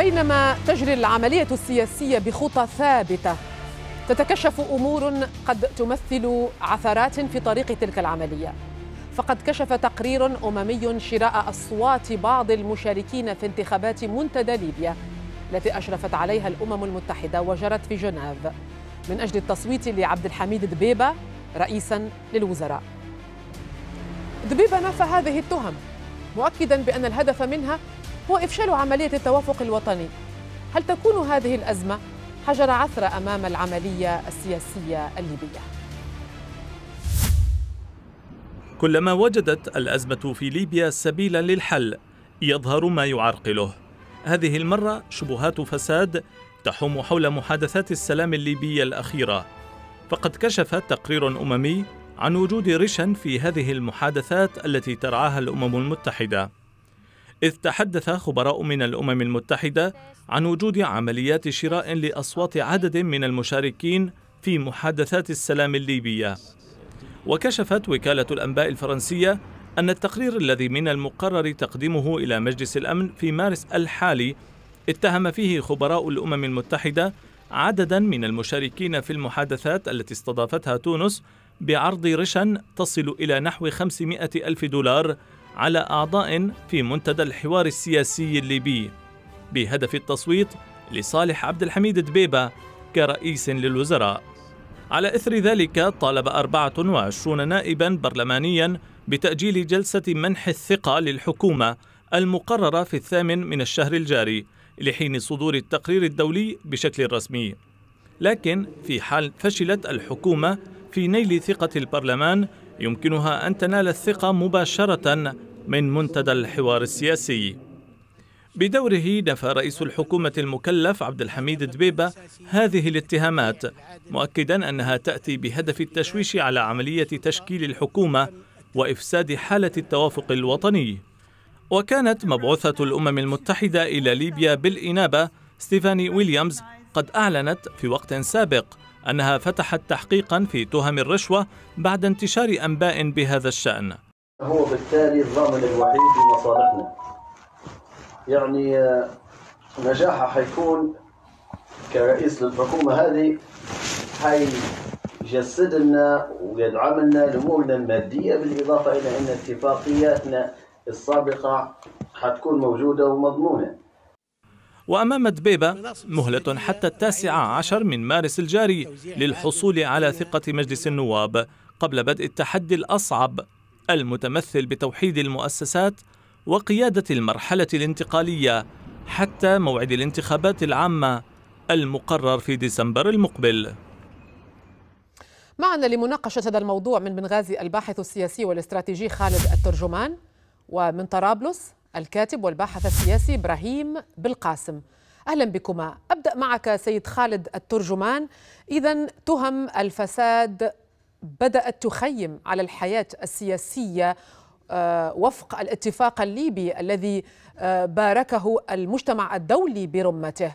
بينما تجري العملية السياسية بخطى ثابتة تتكشف أمور قد تمثل عثرات في طريق تلك العملية فقد كشف تقرير أممي شراء أصوات بعض المشاركين في انتخابات منتدى ليبيا التي أشرفت عليها الأمم المتحدة وجرت في جنيف من أجل التصويت لعبد الحميد دبيبة رئيسا للوزراء دبيبة نفى هذه التهم مؤكدا بأن الهدف منها هو إفشال عملية التوافق الوطني هل تكون هذه الأزمة حجر عثرة أمام العملية السياسية الليبية؟ كلما وجدت الأزمة في ليبيا سبيلا للحل يظهر ما يعرقله هذه المرة شبهات فساد تحوم حول محادثات السلام الليبية الأخيرة فقد كشف تقرير أممي عن وجود رشا في هذه المحادثات التي ترعاها الأمم المتحدة إذ تحدث خبراء من الأمم المتحدة عن وجود عمليات شراء لأصوات عدد من المشاركين في محادثات السلام الليبية وكشفت وكالة الأنباء الفرنسية أن التقرير الذي من المقرر تقديمه إلى مجلس الأمن في مارس الحالي اتهم فيه خبراء الأمم المتحدة عددا من المشاركين في المحادثات التي استضافتها تونس بعرض رشا تصل إلى نحو 500 ألف دولار على أعضاء في منتدى الحوار السياسي الليبي بهدف التصويت لصالح عبد الحميد دبيبة كرئيس للوزراء على إثر ذلك طالب 24 نائبا برلمانيا بتأجيل جلسة منح الثقة للحكومة المقررة في الثامن من الشهر الجاري لحين صدور التقرير الدولي بشكل رسمي لكن في حال فشلت الحكومة في نيل ثقة البرلمان يمكنها أن تنال الثقة مباشرة من منتدى الحوار السياسي بدوره نفى رئيس الحكومة المكلف عبد الحميد دبيبة هذه الاتهامات مؤكدا أنها تأتي بهدف التشويش على عملية تشكيل الحكومة وإفساد حالة التوافق الوطني وكانت مبعوثة الأمم المتحدة إلى ليبيا بالإنابة ستيفاني ويليامز قد أعلنت في وقت سابق أنها فتحت تحقيقا في تهم الرشوة بعد انتشار أنباء بهذا الشأن هو بالتالي الضامن الوحيد لمصالحنا يعني آه، نجاحها حيكون كرئيس للحكومة هذه حيجسد لنا ويدعم لنا الامور المادية بالإضافة إلى أن اتفاقياتنا السابقة حتكون موجودة ومضمونة وأمام دبيبة مهلة حتى التاسع عشر من مارس الجاري للحصول على ثقة مجلس النواب قبل بدء التحدي الأصعب المتمثل بتوحيد المؤسسات وقيادة المرحلة الانتقالية حتى موعد الانتخابات العامة المقرر في ديسمبر المقبل معنا لمناقشة هذا الموضوع من بنغازي الباحث السياسي والاستراتيجي خالد الترجمان ومن طرابلس الكاتب والباحث السياسي إبراهيم بالقاسم أهلا بكما أبدأ معك سيد خالد الترجمان إذا تهم الفساد بدأت تخيم على الحياة السياسية آه، وفق الاتفاق الليبي الذي آه، باركه المجتمع الدولي برمته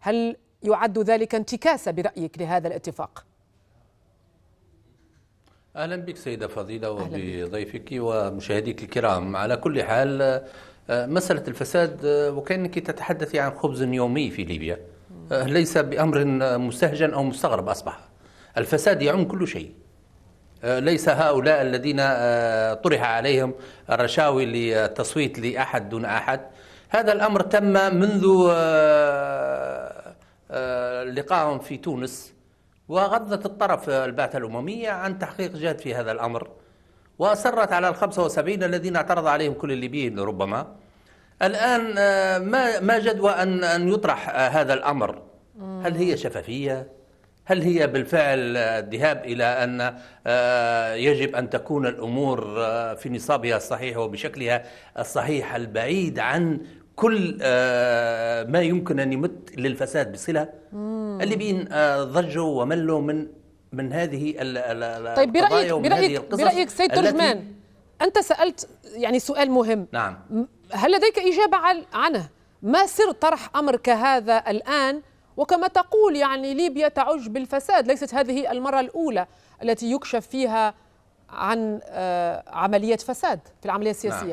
هل يعد ذلك انتكاسة برأيك لهذا الاتفاق؟ اهلا بك سيده فضيله وبضيفك ومشاهديك الكرام على كل حال آه، مسألة الفساد آه، وكأنك تتحدثي عن خبز يومي في ليبيا آه، ليس بأمر مستهجن أو مستغرب أصبح الفساد يعم كل شيء ليس هؤلاء الذين طرح عليهم الرشاوي للتصويت لأحد دون أحد هذا الأمر تم منذ لقائهم في تونس وغضت الطرف البعثة الأممية عن تحقيق جاد في هذا الأمر وأصرت على الخمسة وسبعين الذين اعترض عليهم كل الليبيين ربما الآن آه، ما ما جدوى أن أن يطرح آه، هذا الأمر هل هي شفافية هل هي بالفعل آه، الذهاب إلى أن يجب أن تكون الأمور في نصابها الصحيح وبشكلها الصحيح البعيد عن كل ما يمكن أن يمت للفساد بصلة الليبيين ضجوا وملوا من من هذه طيب برأيك برأيك برأيك سيد ترجمان أنت سألت يعني سؤال مهم نعم هل لديك إجابة عنه ما سر طرح أمر كهذا الآن وكما تقول يعني ليبيا تعج بالفساد ليست هذه المرة الأولى التي يكشف فيها عن آه، عملية فساد في العملية نعم. السياسية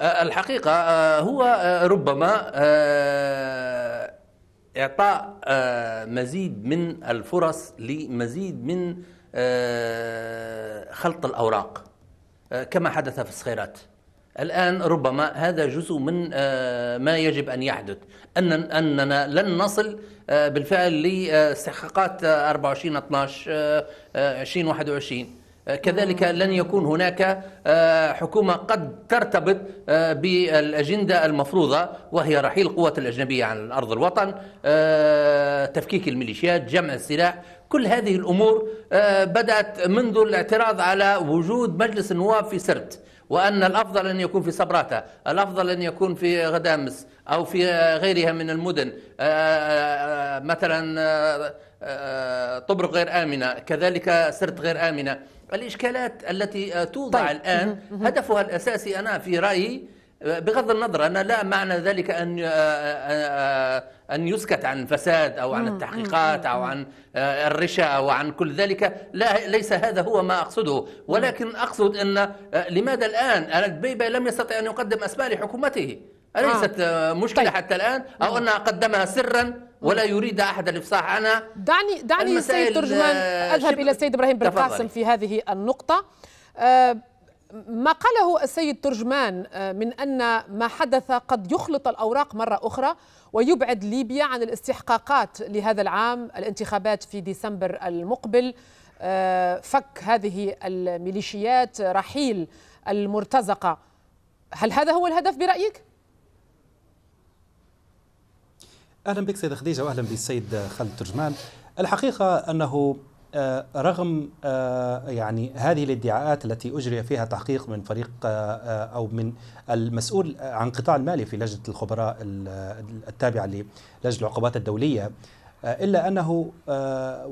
نعم. الحقيقة آه، هو ربما إعطاء آه، مزيد من الفرص لمزيد من آه، خلط الأوراق آه، كما حدث في الصخيرات الآن ربما هذا جزء من ما يجب أن يحدث أن أننا لن نصل بالفعل لاستحقاقات 24 12 2021 آه، كذلك لن يكون هناك آه، حكومة قد ترتبط آه، بالأجندة المفروضة وهي رحيل قوة الأجنبية عن أرض الوطن تفكيك الميليشيات جمع السلاح كل هذه الأمور بدأت منذ الاعتراض على وجود مجلس النواب في سرت وأن الأفضل أن يكون في صبراتة الأفضل أن يكون في غدامس أو في غيرها من المدن مثلا طبرق غير آمنة كذلك سرت غير آمنة الإشكالات التي آه، توضع طيب. الآن هدفها الأساسي أنا في رأيي آه، بغض النظر أنا لا معنى ذلك أن آه، أن يسكت عن فساد أو عن التحقيقات أو عن الرشا أو عن كل ذلك لا ليس هذا هو ما أقصده ولكن أقصد أن لماذا الآن البيبة لم يستطع أن يقدم أسماء لحكومته أليست مشكلة طيب. حتى الآن أو أنها قدمها سرا ولا يريد احد الافصاح عنها دعني دعني السيد ترجمان آه، اذهب الى السيد ابراهيم بن قاسم في هذه النقطه آه، ما قاله السيد ترجمان آه، من ان ما حدث قد يخلط الاوراق مره اخرى ويبعد ليبيا عن الاستحقاقات لهذا العام الانتخابات في ديسمبر المقبل فك هذه الميليشيات رحيل المرتزقه هل هذا هو الهدف برايك اهلا بك سيده خديجه واهلا بالسيد خالد ترجمان الحقيقه انه آه، رغم آه، يعني هذه الادعاءات التي اجري فيها تحقيق من فريق آه، او من المسؤول عن قطاع المالي في لجنه الخبراء التابعه للجنه العقوبات الدوليه الا انه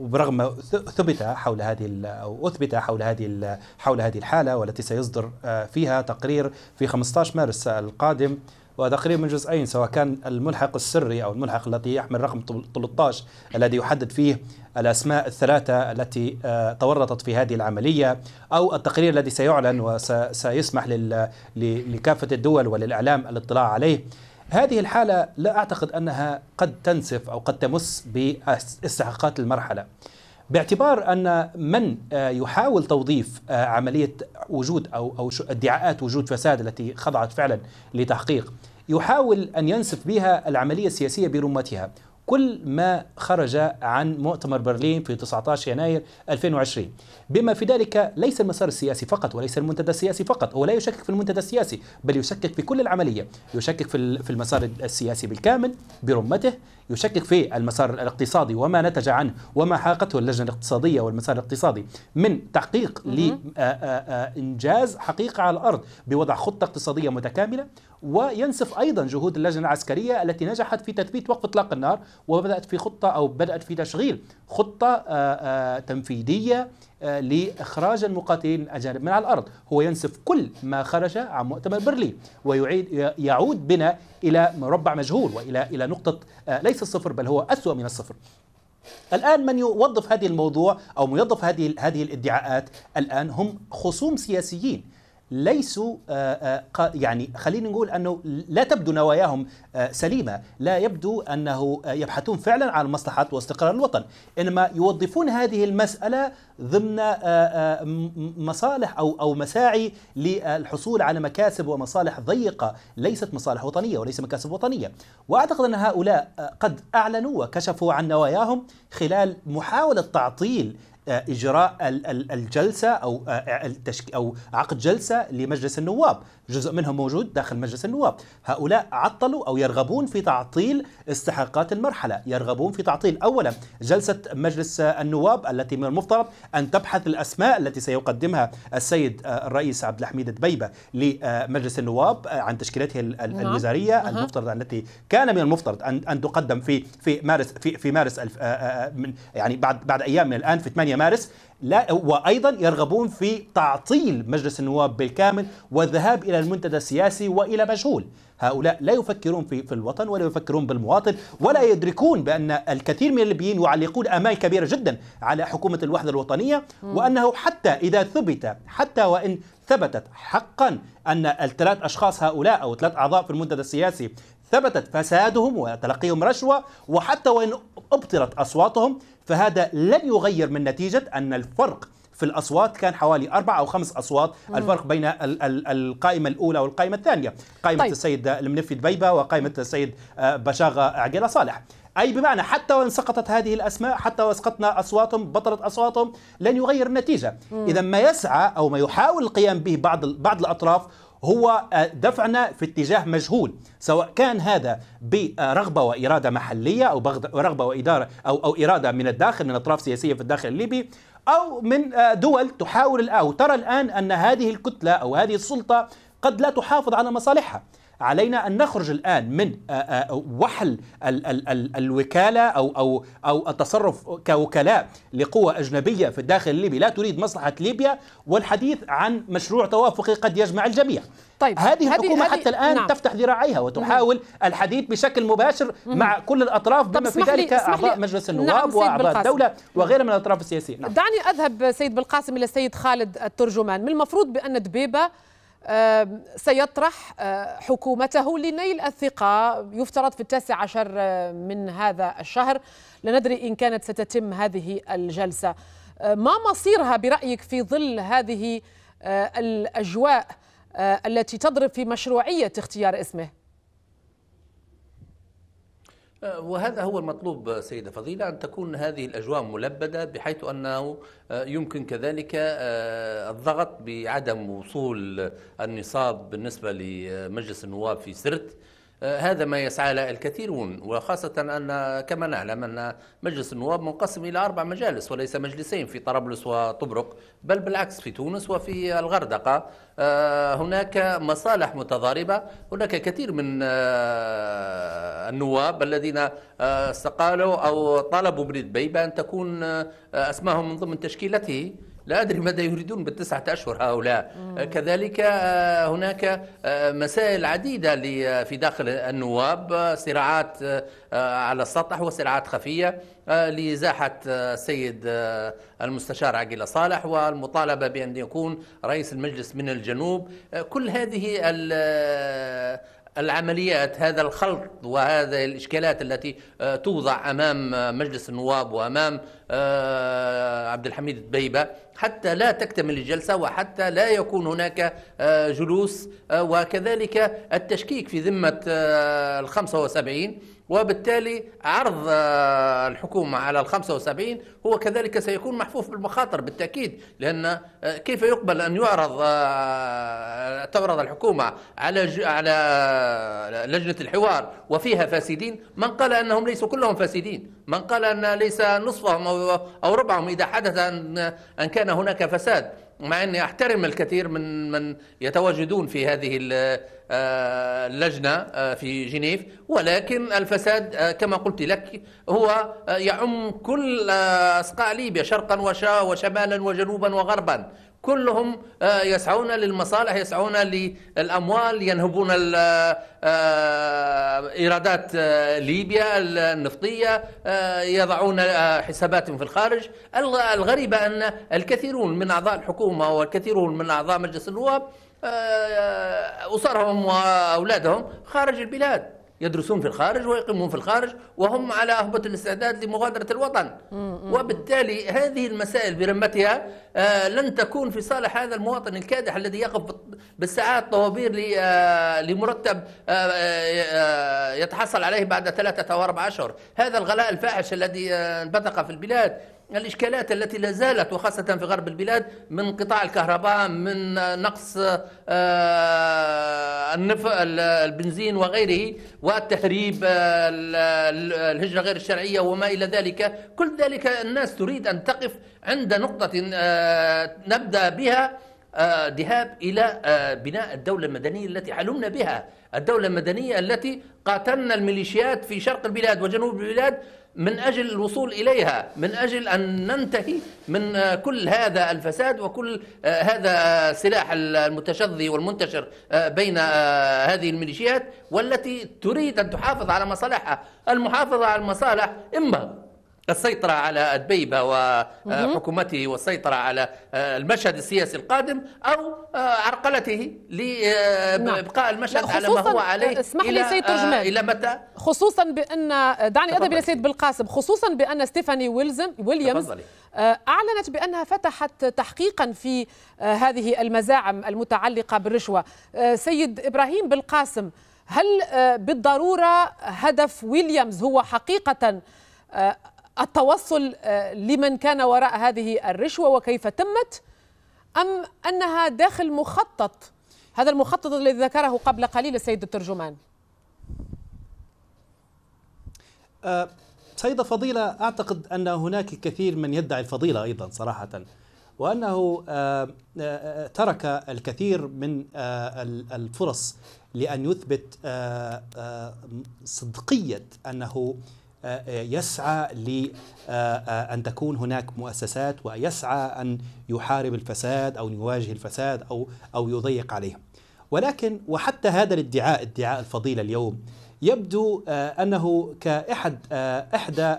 برغم ثبت حول هذه او اثبت حول هذه حول هذه الحاله والتي سيصدر فيها تقرير في 15 مارس القادم وتقريبا من جزئين سواء كان الملحق السري أو الملحق الذي يحمل رقم 13 الذي يحدد فيه الأسماء الثلاثة التي آه، تورطت في هذه العملية أو التقرير الذي سيعلن وسيسمح لكافة الدول وللإعلام الاطلاع عليه هذه الحالة لا أعتقد أنها قد تنسف أو قد تمس باستحقاقات المرحلة باعتبار ان من آه، يحاول توظيف آه، عمليه وجود او او ادعاءات وجود فساد التي خضعت فعلا لتحقيق يحاول ان ينسف بها العمليه السياسيه برمتها كل ما خرج عن مؤتمر برلين في 19 يناير 2020 بما في ذلك ليس المسار السياسي فقط وليس المنتدى السياسي فقط هو لا يشكك في المنتدى السياسي بل يشكك في كل العملية يشكك في المسار السياسي بالكامل برمته يشكك في المسار الاقتصادي وما نتج عنه وما حاقته اللجنة الاقتصادية والمسار الاقتصادي من تحقيق لإنجاز حقيقة على الأرض بوضع خطة اقتصادية متكاملة وينسف ايضا جهود اللجنه العسكريه التي نجحت في تثبيت وقف اطلاق النار وبدات في خطه او بدات في تشغيل خطه آه، آه، تنفيذيه آه، لاخراج المقاتلين الاجانب من على الارض، هو ينسف كل ما خرج عن مؤتمر برلين ويعيد يعود بنا الى مربع مجهول والى الى نقطه ليس الصفر بل هو اسوء من الصفر. الان من يوظف هذه الموضوع او يوظف هذه هذه الادعاءات الان هم خصوم سياسيين ليسوا آه، آه، يعني خلينا نقول انه لا تبدو نواياهم آه، سليمه، لا يبدو انه يبحثون فعلا عن مصلحه واستقرار الوطن، انما يوظفون هذه المساله ضمن مصالح او او مساعي للحصول على مكاسب ومصالح ضيقه، ليست مصالح وطنيه وليس مكاسب وطنيه، واعتقد ان هؤلاء قد اعلنوا وكشفوا عن نواياهم خلال محاوله تعطيل آه، اجراء الجلسه او آه، آه، او عقد جلسه لمجلس النواب جزء منهم موجود داخل مجلس النواب هؤلاء عطلوا أو يرغبون في تعطيل استحقاقات المرحلة يرغبون في تعطيل أولا جلسة مجلس النواب التي من المفترض أن تبحث الأسماء التي سيقدمها السيد آه، الرئيس عبد الحميد دبيبة لمجلس النواب آه، عن تشكيلته نعم. الوزارية المفترض التي كان من المفترض أن تقدم في في مارس في في مارس آه، يعني بعد بعد أيام من الآن في 8 مارس لا وايضا يرغبون في تعطيل مجلس النواب بالكامل والذهاب الى المنتدى السياسي والى مجهول هؤلاء لا يفكرون في في الوطن ولا يفكرون بالمواطن ولا يدركون بان الكثير من الليبيين يعلقون امال كبيره جدا على حكومه الوحده الوطنيه وانه حتى اذا ثبت حتى وان ثبتت حقا ان الثلاث اشخاص هؤلاء او ثلاث اعضاء في المنتدى السياسي ثبتت فسادهم وتلقيهم رشوه وحتى وان أبطلت أصواتهم فهذا لن يغير من نتيجة أن الفرق في الأصوات كان حوالي أربع أو خمس أصوات مم. الفرق بين ال ال القائمة الأولى والقائمة الثانية قائمة طيب. السيد المنفي دبيبة وقائمة السيد آه، بشاغة عقيلة صالح أي بمعنى حتى وإن سقطت هذه الأسماء حتى وسقطنا أصواتهم بطلت أصواتهم لن يغير النتيجة إذا ما يسعى أو ما يحاول القيام به بعض بعض الأطراف هو آه، دفعنا في اتجاه مجهول سواء كان هذا برغبه واراده محليه او رغبه واداره او او اراده من الداخل من اطراف سياسيه في الداخل الليبي او من آه، دول تحاول او ترى الان ان هذه الكتله او هذه السلطه قد لا تحافظ على مصالحها علينا أن نخرج الآن من آه، آه، وحل ال ال ال الوكالة أو, أو, أو التصرف كوكلاء لقوى أجنبية في الداخل الليبي لا تريد مصلحة ليبيا والحديث عن مشروع توافقي قد يجمع الجميع طيب هذه الحكومة هذه حتى الآن نعم. تفتح ذراعيها وتحاول مم. الحديث بشكل مباشر مم. مع كل الأطراف بما في ذلك أعضاء مجلس نعم، النواب نعم وأعضاء الدولة وغيرها من الأطراف السياسية نعم. دعني أذهب سيد بالقاسم إلى السيد خالد الترجمان من المفروض بأن دبيبة سيطرح حكومته لنيل الثقة يفترض في التاسع عشر من هذا الشهر لا ندري إن كانت ستتم هذه الجلسة ما مصيرها برأيك في ظل هذه الأجواء التي تضرب في مشروعية اختيار اسمه؟ آه، وهذا هو المطلوب آه، سيدة فضيلة أن تكون هذه الأجواء ملبدة بحيث أنه آه، يمكن كذلك الضغط بعدم وصول النصاب بالنسبة لمجلس النواب في سرت آه، هذا ما يسعى له الكثيرون وخاصة أن كما نعلم أن مجلس النواب منقسم إلى أربع مجالس وليس مجلسين في طرابلس وطبرق بل بالعكس في تونس وفي الغردقة آه، هناك مصالح متضاربة هناك كثير من آه، النواب الذين استقالوا أو طالبوا بريد بيبة أن تكون أسمائهم من ضمن تشكيلته لا أدري ماذا يريدون بالتسعة أشهر هؤلاء آه، كذلك آه، هناك آه، مسائل عديدة في داخل النواب صراعات على السطح وصراعات خفية لإزاحة السيد المستشار عقيل صالح والمطالبة بأن يكون رئيس المجلس من الجنوب كل هذه العمليات هذا الخلط وهذه الإشكالات التي آه، توضع أمام مجلس النواب وأمام آه، عبد الحميد البيبة حتى لا تكتمل الجلسة وحتى لا يكون هناك آه، جلوس وكذلك التشكيك في ذمة ال 75 وبالتالي عرض آه، الحكومة على ال 75 هو كذلك سيكون محفوف بالمخاطر بالتأكيد لأن آه، كيف يقبل أن يعرض آه، تعرض الحكومة على على لجنة الحوار وفيها فاسدين من قال أنهم ليسوا كلهم فاسدين من قال أن ليس نصفهم أو ربعهم إذا حدث أن كان هناك فساد مع اني احترم الكثير من من يتواجدون في هذه اللجنه آه، في جنيف ولكن الفساد آه، كما قلت لك هو آه، يعم كل أصقاع ليبيا شرقا وشا وشمالا وجنوبا وغربا كلهم يسعون للمصالح يسعون للأموال ينهبون إيرادات ليبيا النفطية يضعون حساباتهم في الخارج الغريبة أن الكثيرون من أعضاء الحكومة والكثيرون من أعضاء مجلس النواب آه، أسرهم وأولادهم خارج البلاد يدرسون في الخارج ويقيمون في الخارج وهم على أهبة الاستعداد لمغادرة الوطن وبالتالي هذه المسائل برمتها آه، لن تكون في صالح هذا المواطن الكادح الذي يقف بالساعات طوابير آه، لمرتب يتحصل عليه بعد ثلاثة أو أربعة أشهر هذا الغلاء الفاحش الذي انبثق في البلاد الإشكالات التي لا زالت وخاصة في غرب البلاد من قطاع الكهرباء من نقص آه، البنزين وغيره والتهريب آه، الهجرة غير الشرعية وما إلى ذلك كل ذلك الناس تريد أن تقف عند نقطة آه، نبدأ بها ذهاب إلى بناء الدولة المدنية التي حلمنا بها الدولة المدنية التي قاتلنا الميليشيات في شرق البلاد وجنوب البلاد من اجل الوصول اليها من اجل ان ننتهي من كل هذا الفساد وكل آه، هذا السلاح المتشظي والمنتشر آه، بين آه، هذه الميليشيات والتي تريد ان تحافظ على مصالحها المحافظه على المصالح اما السيطرة على أدبيبة وحكومته والسيطرة على آه، المشهد السياسي القادم أو آه، عرقلته لإبقاء آه، نعم. المشهد على ما هو عليه اسمح لي سيد ترجمان إلى متى خصوصا بأن دعني أذهب إلى سيد بالقاسم خصوصا بأن ستيفاني ويلزم ويليامز تفضلي. أعلنت بأنها فتحت تحقيقا في هذه المزاعم المتعلقة بالرشوة سيد إبراهيم بالقاسم هل بالضرورة هدف ويليامز هو حقيقة التوصل آه، لمن كان وراء هذه الرشوه وكيف تمت ام انها داخل مخطط هذا المخطط الذي ذكره قبل قليل السيد الترجمان آه، سيدة فضيلة أعتقد أن هناك الكثير من يدعي الفضيلة أيضا صراحة وأنه آه، ترك الكثير من الفرص لأن يثبت صدقية أنه يسعى لأن آه، آه، تكون هناك مؤسسات ويسعى أن يحارب الفساد أو يواجه الفساد أو, أو يضيق عليه ولكن وحتى هذا الادعاء ادعاء الفضيلة اليوم يبدو آه، أنه كأحد إحدى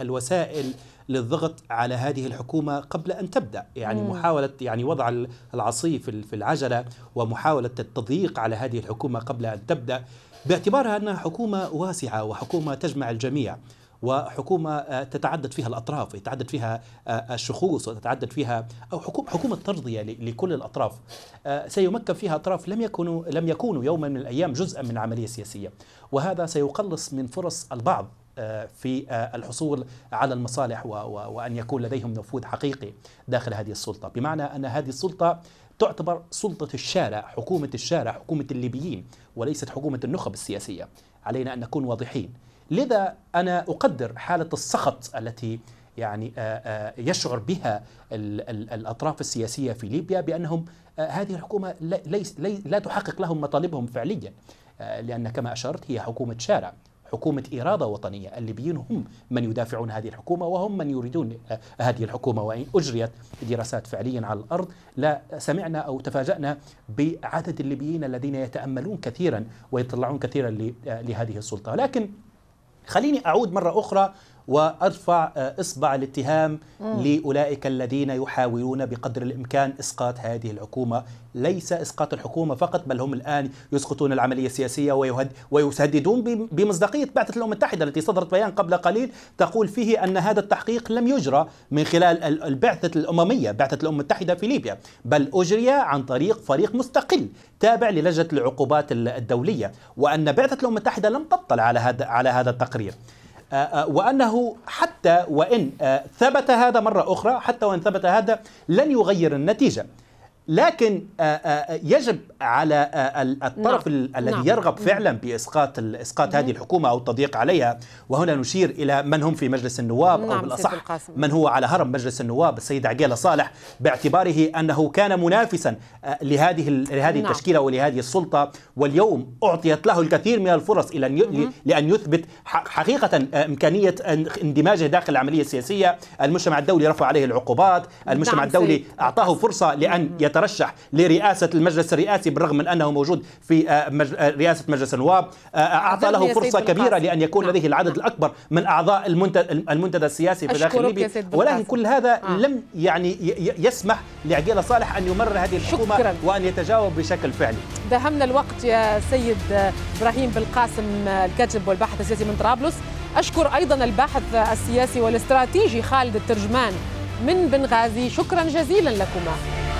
الوسائل للضغط على هذه الحكومة قبل أن تبدأ يعني مم. محاولة يعني وضع العصي في العجلة ومحاولة التضييق على هذه الحكومة قبل أن تبدأ باعتبارها أنها حكومة واسعة وحكومة تجمع الجميع وحكومة آه، تتعدد فيها الأطراف يتعدد فيها آه، الشخوص وتتعدد فيها أو حكومة, حكومة ترضية لكل الأطراف آه، سيمكن فيها أطراف لم يكونوا لم يكونوا يوما من الأيام جزءا من عملية سياسية وهذا سيقلص من فرص البعض في الحصول على المصالح وأن يكون لديهم نفوذ حقيقي داخل هذه السلطة بمعنى أن هذه السلطة تعتبر سلطة الشارع حكومة الشارع حكومة الليبيين وليست حكومة النخب السياسية علينا أن نكون واضحين لذا أنا أقدر حالة السخط التي يعني آه، آه، يشعر بها الأطراف السياسية في ليبيا بأنهم آه، هذه الحكومة لا تحقق لهم مطالبهم فعليا لأن كما أشرت هي حكومة شارع حكومة إرادة وطنية الليبيين هم من يدافعون هذه الحكومة وهم من يريدون آه، هذه الحكومة وإن أجريت دراسات فعليا على الأرض لا سمعنا أو تفاجأنا بعدد الليبيين الذين يتأملون كثيرا ويطلعون كثيرا آه، لهذه السلطة لكن خليني أعود مرة أخرى وأرفع آه، إصبع الاتهام لأولئك الذين يحاولون بقدر الإمكان إسقاط هذه الحكومة ليس إسقاط الحكومة فقط بل هم الآن يسقطون العملية السياسية ويهد ويسددون بمصداقية بعثة الأمم المتحدة التي صدرت بيان قبل قليل تقول فيه أن هذا التحقيق لم يجرى من خلال البعثة الأممية بعثة الأمم المتحدة في ليبيا بل أجري عن طريق فريق مستقل تابع للجنة العقوبات الدولية وأن بعثة الأمم المتحدة لم تطلع على هذا على هذا التقرير آه، آه، وأنه حتى وإن آه، ثبت هذا مرة أخرى حتى وإن ثبت هذا لن يغير النتيجة لكن آه، آه، آه، يجب على الطرف نعم. الذي نعم. يرغب فعلا باسقاط اسقاط هذه الحكومه او التضييق عليها وهنا نشير الى من هم في مجلس النواب نعم. او بالاصح من هو على هرم مجلس النواب السيد عقيله صالح باعتباره انه كان منافسا لهذه لهذه نعم. التشكيله ولهذه السلطه واليوم اعطيت له الكثير من الفرص الى لان يثبت حقيقه امكانيه اندماجه داخل العمليه السياسيه المجتمع الدولي رفع عليه العقوبات المجتمع نعم، الدولي اعطاه فرصه لان يت يترشح لرئاسه المجلس الرئاسي بالرغم من انه موجود في آه، آه، رئاسه مجلس النواب آه، اعطى له فرصه كبيره لان يكون نعم. لديه العدد الاكبر من اعضاء المنتدى السياسي في داخل ليبيا ولكن كل هذا آه. لم يعني يسمح لعقيله صالح ان يمرر هذه الحكومه شكرا. وان يتجاوب بشكل فعلي دهمنا الوقت يا سيد ابراهيم بالقاسم الكاتب والباحث السياسي من طرابلس اشكر ايضا الباحث السياسي والاستراتيجي خالد الترجمان من بنغازي شكرا جزيلا لكما